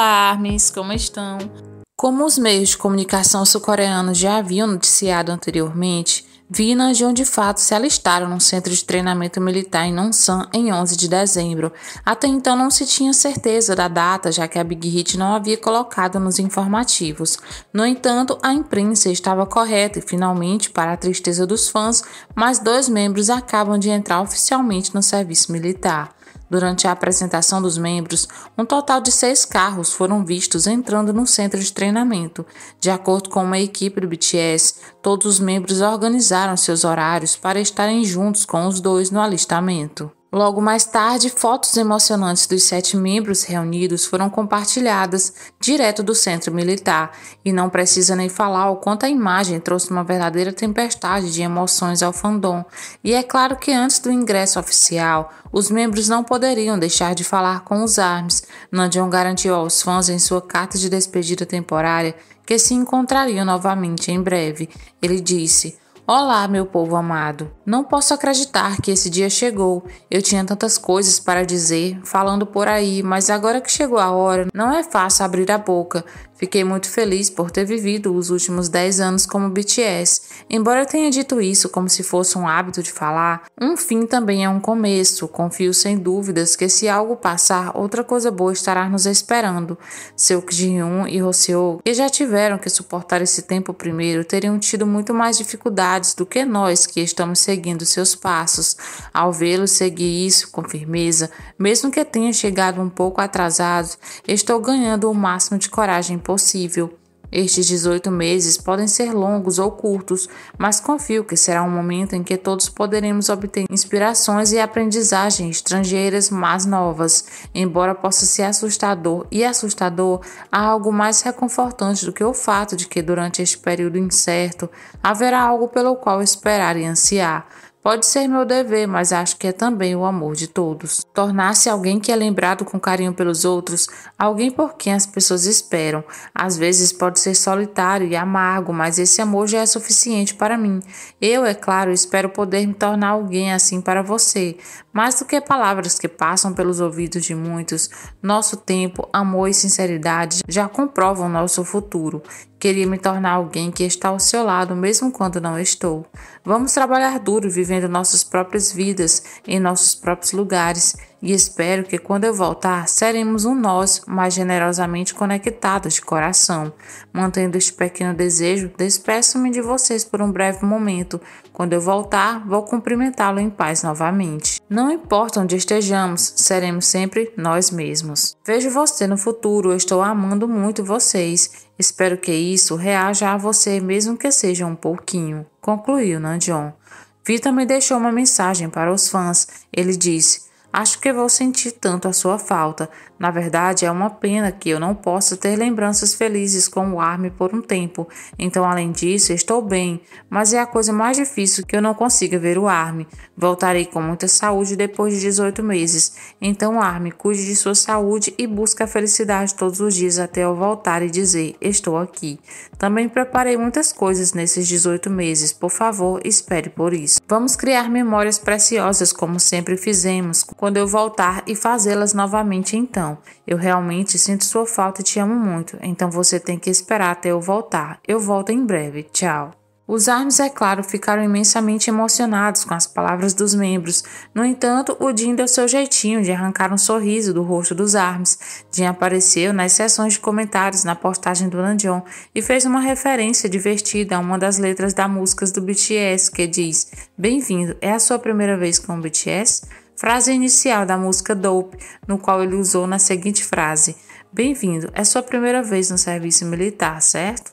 Olá, alarmes, como estão? Como os meios de comunicação sul-coreanos já haviam noticiado anteriormente, Vinajan de fato se alistaram no centro de treinamento militar em Nonsan em 11 de dezembro. Até então não se tinha certeza da data, já que a Big Hit não havia colocado nos informativos. No entanto, a imprensa estava correta e finalmente, para a tristeza dos fãs, mais dois membros acabam de entrar oficialmente no serviço militar. Durante a apresentação dos membros, um total de seis carros foram vistos entrando no centro de treinamento. De acordo com uma equipe do BTS, todos os membros organizaram seus horários para estarem juntos com os dois no alistamento. Logo mais tarde, fotos emocionantes dos sete membros reunidos foram compartilhadas direto do centro militar, e não precisa nem falar o quanto a imagem trouxe uma verdadeira tempestade de emoções ao fandom. E é claro que antes do ingresso oficial, os membros não poderiam deixar de falar com os ARMS. Nandion garantiu aos fãs em sua carta de despedida temporária que se encontrariam novamente em breve. Ele disse. Olá, meu povo amado. Não posso acreditar que esse dia chegou. Eu tinha tantas coisas para dizer, falando por aí, mas agora que chegou a hora, não é fácil abrir a boca. Fiquei muito feliz por ter vivido os últimos 10 anos como BTS. Embora eu tenha dito isso como se fosse um hábito de falar, um fim também é um começo. Confio sem dúvidas que se algo passar, outra coisa boa estará nos esperando. Seu Jin-un e Roseo, que já tiveram que suportar esse tempo primeiro, teriam tido muito mais dificuldades do que nós que estamos seguindo seus passos. Ao vê-los seguir isso com firmeza, mesmo que tenha chegado um pouco atrasado, estou ganhando o máximo de coragem possível. Estes 18 meses podem ser longos ou curtos, mas confio que será um momento em que todos poderemos obter inspirações e aprendizagens estrangeiras mais novas. Embora possa ser assustador e assustador, há algo mais reconfortante do que o fato de que durante este período incerto haverá algo pelo qual esperar e ansiar. Pode ser meu dever, mas acho que é também o amor de todos. Tornar-se alguém que é lembrado com carinho pelos outros, alguém por quem as pessoas esperam. Às vezes pode ser solitário e amargo, mas esse amor já é suficiente para mim. Eu, é claro, espero poder me tornar alguém assim para você, mais do que palavras que passam pelos ouvidos de muitos, nosso tempo, amor e sinceridade já comprovam nosso futuro. Queria me tornar alguém que está ao seu lado mesmo quando não estou. Vamos trabalhar duro vivendo nossas próprias vidas em nossos próprios lugares e espero que quando eu voltar seremos um nós mais generosamente conectados de coração. Mantendo este pequeno desejo, despeço-me de vocês por um breve momento. Quando eu voltar, vou cumprimentá-lo em paz novamente. Não importa onde estejamos, seremos sempre nós mesmos. Vejo você no futuro, estou amando muito vocês. Espero que isso reaja a você, mesmo que seja um pouquinho. Concluiu Nandion. Vita me deixou uma mensagem para os fãs. Ele disse. Acho que vou sentir tanto a sua falta. Na verdade, é uma pena que eu não possa ter lembranças felizes com o Arme por um tempo. Então, além disso, estou bem, mas é a coisa mais difícil que eu não consiga ver o Arme. Voltarei com muita saúde depois de 18 meses. Então, Arme, cuide de sua saúde e busque a felicidade todos os dias até eu voltar e dizer: Estou aqui. Também preparei muitas coisas nesses 18 meses. Por favor, espere por isso. Vamos criar memórias preciosas, como sempre fizemos quando eu voltar e fazê-las novamente então. Eu realmente sinto sua falta e te amo muito, então você tem que esperar até eu voltar. Eu volto em breve. Tchau. Os Arms, é claro, ficaram imensamente emocionados com as palavras dos membros. No entanto, o Jim deu seu jeitinho de arrancar um sorriso do rosto dos Arms. Jim apareceu nas sessões de comentários na postagem do Nanjon e fez uma referência divertida a uma das letras da música do BTS que diz: Bem-vindo, é a sua primeira vez com o BTS? frase inicial da música Dope, no qual ele usou na seguinte frase: Bem-vindo, é sua primeira vez no serviço militar, certo?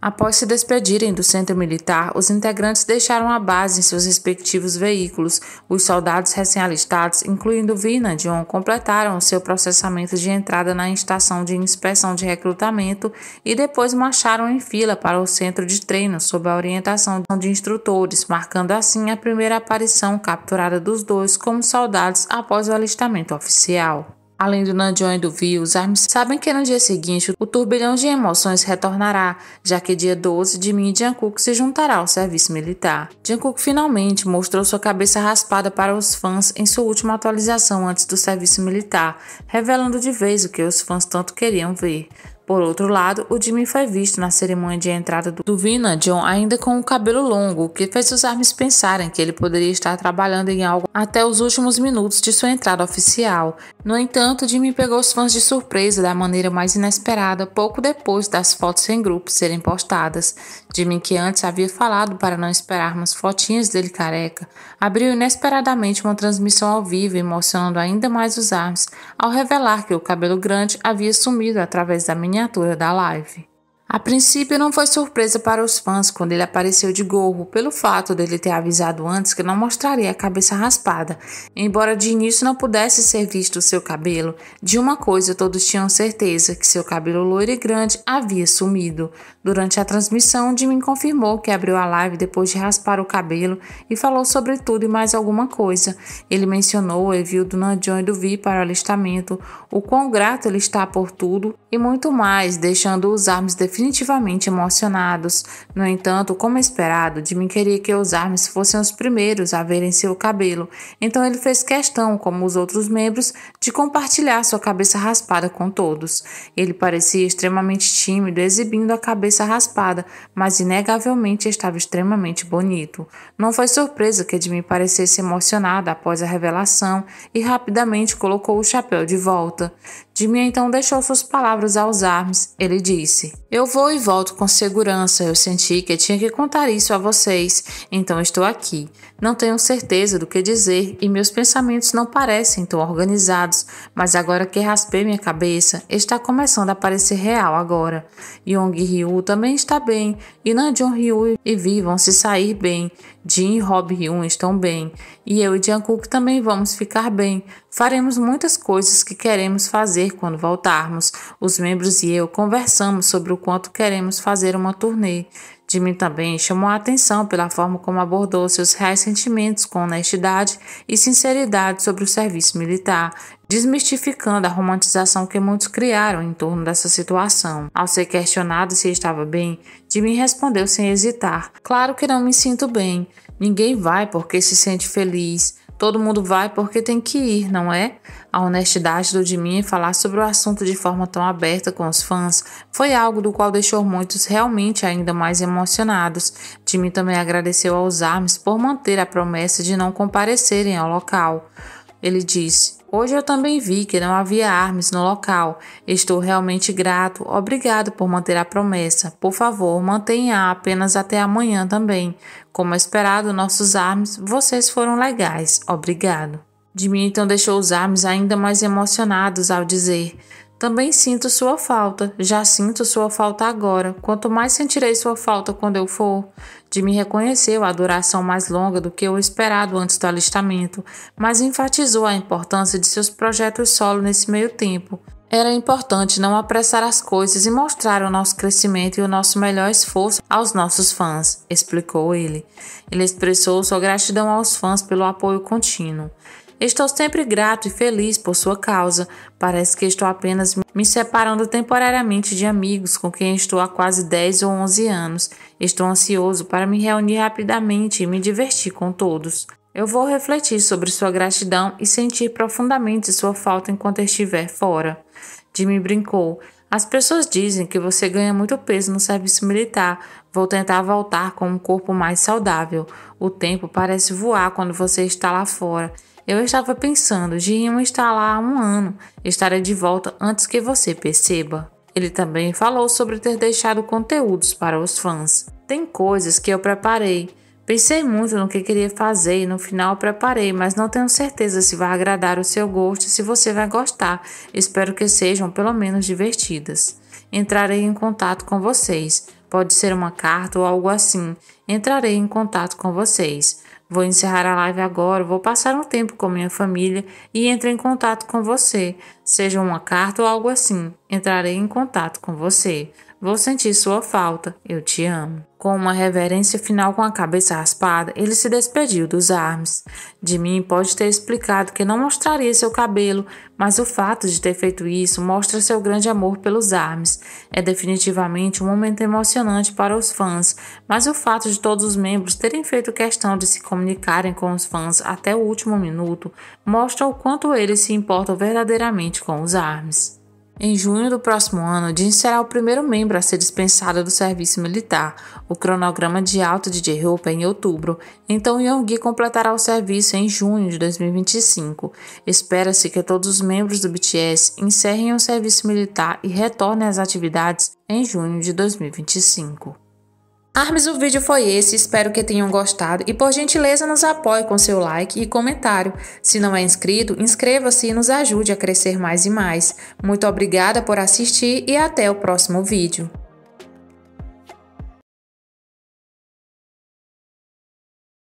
Após se despedirem do centro militar, os integrantes deixaram a base em seus respectivos veículos. Os soldados recém-alistados, incluindo Vina John, completaram seu processamento de entrada na estação de inspeção de recrutamento e depois marcharam em fila para o centro de treino sob a orientação de instrutores, marcando assim a primeira aparição capturada dos dois como soldados após o alistamento oficial. Além do Nanjo e do V, os Arms sabem que no dia seguinte o turbilhão de emoções retornará, já que dia 12 de Min e Jungkook se juntará ao serviço militar. Jungkook finalmente mostrou sua cabeça raspada para os fãs em sua última atualização antes do serviço militar, revelando de vez o que os fãs tanto queriam ver. Por outro lado, o Jimmy foi visto na cerimônia de entrada do Vina John ainda com o cabelo longo, o que fez os armes pensarem que ele poderia estar trabalhando em algo até os últimos minutos de sua entrada oficial. No entanto, Jimmy pegou os fãs de surpresa da maneira mais inesperada pouco depois das fotos em grupo serem postadas. Jimmy, que antes havia falado para não esperarmos fotinhas dele careca, abriu inesperadamente uma transmissão ao vivo, emocionando ainda mais os armes ao revelar que o cabelo grande havia sumido através da minha miniatura da live. A princípio não foi surpresa para os fãs quando ele apareceu de gorro, pelo fato dele ter avisado antes que não mostraria a cabeça raspada, embora de início não pudesse ser visto o seu cabelo. De uma coisa todos tinham certeza, que seu cabelo loiro e grande havia sumido. Durante a transmissão, Jimmy confirmou que abriu a live depois de raspar o cabelo e falou sobre tudo e mais alguma coisa. Ele mencionou o envio do Nanjon e do Vi para o alistamento, o quão grato ele está por tudo e muito mais, deixando os armes definidos definitivamente emocionados. No entanto, como esperado, Jimmy queria que os Arms fossem os primeiros a verem seu cabelo, então ele fez questão, como os outros membros, de compartilhar sua cabeça raspada com todos. Ele parecia extremamente tímido, exibindo a cabeça raspada, mas inegavelmente estava extremamente bonito. Não foi surpresa que Jimmy parecesse emocionada após a revelação e rapidamente colocou o chapéu de volta. Jimmy então deixou suas palavras aos Arms. Ele disse: Eu eu vou e volto com segurança. Eu senti que tinha que contar isso a vocês, então estou aqui. Não tenho certeza do que dizer e meus pensamentos não parecem tão organizados, mas agora que raspei minha cabeça, está começando a parecer real agora. Yong Ryu também está bem, e Nanjong Ryu e Vi vão se sair bem. Jin e Rob Hyun estão bem, e eu e Jungkook também vamos ficar bem. Faremos muitas coisas que queremos fazer quando voltarmos. Os membros e eu conversamos sobre o quanto enquanto queremos fazer uma turnê. Jimmy também chamou a atenção pela forma como abordou seus reais sentimentos com honestidade e sinceridade sobre o serviço militar desmistificando a romantização que muitos criaram em torno dessa situação. Ao ser questionado se estava bem, Jimmy respondeu sem hesitar: Claro que não me sinto bem. Ninguém vai porque se sente feliz. Todo mundo vai porque tem que ir, não é? A honestidade do Jimmy em falar sobre o assunto de forma tão aberta com os fãs foi algo do qual deixou muitos realmente ainda mais emocionados. Jimmy também agradeceu aos Arms por manter a promessa de não comparecerem ao local. Ele disse: Hoje eu também vi que não havia armas no local. Estou realmente grato. Obrigado por manter a promessa. Por favor, mantenha apenas até amanhã também. Como é esperado, nossos armes, vocês foram legais. Obrigado. Dimitri então deixou os armes ainda mais emocionados ao dizer: também sinto sua falta, já sinto sua falta agora. Quanto mais sentirei sua falta quando eu for. De me reconheceu a duração mais longa do que o esperado antes do alistamento, mas enfatizou a importância de seus projetos solo nesse meio tempo. Era importante não apressar as coisas e mostrar o nosso crescimento e o nosso melhor esforço aos nossos fãs, explicou ele. Ele expressou sua gratidão aos fãs pelo apoio contínuo. Estou sempre grato e feliz por sua causa. Parece que estou apenas me separando temporariamente de amigos com quem estou há quase 10 ou 11 anos. Estou ansioso para me reunir rapidamente e me divertir com todos. Eu vou refletir sobre sua gratidão e sentir profundamente sua falta enquanto estiver fora. Jimmy brincou. As pessoas dizem que você ganha muito peso no serviço militar. Vou tentar voltar com um corpo mais saudável. O tempo parece voar quando você está lá fora. Eu estava pensando, Jim estar lá há um ano. Estarei de volta antes que você perceba. Ele também falou sobre ter deixado conteúdos para os fãs. Tem coisas que eu preparei. Pensei muito no que queria fazer e no final preparei, mas não tenho certeza se vai agradar o seu gosto e se você vai gostar. Espero que sejam pelo menos divertidas. Entrarei em contato com vocês. Pode ser uma carta ou algo assim. Entrarei em contato com vocês. Vou encerrar a live agora, vou passar um tempo com minha família e entro em contato com você, seja uma carta ou algo assim. Entrarei em contato com você. Vou sentir sua falta. Eu te amo. Com uma reverência final com a cabeça raspada, ele se despediu dos armes. De mim pode ter explicado que não mostraria seu cabelo, mas o fato de ter feito isso mostra seu grande amor pelos armes. É definitivamente um momento emocionante para os fãs, mas o fato de todos os membros terem feito questão de se comunicarem com os fãs até o último minuto mostra o quanto eles se importam verdadeiramente com os armes. Em junho do próximo ano, Jin será o primeiro membro a ser dispensado do serviço militar. O cronograma de alta de J-Hope é em outubro, então Yonggi completará o serviço em junho de 2025. Espera-se que todos os membros do BTS encerrem o serviço militar e retornem às atividades em junho de 2025. Armes, o vídeo foi esse, espero que tenham gostado e por gentileza nos apoie com seu like e comentário. Se não é inscrito, inscreva-se e nos ajude a crescer mais e mais. Muito obrigada por assistir e até o próximo vídeo.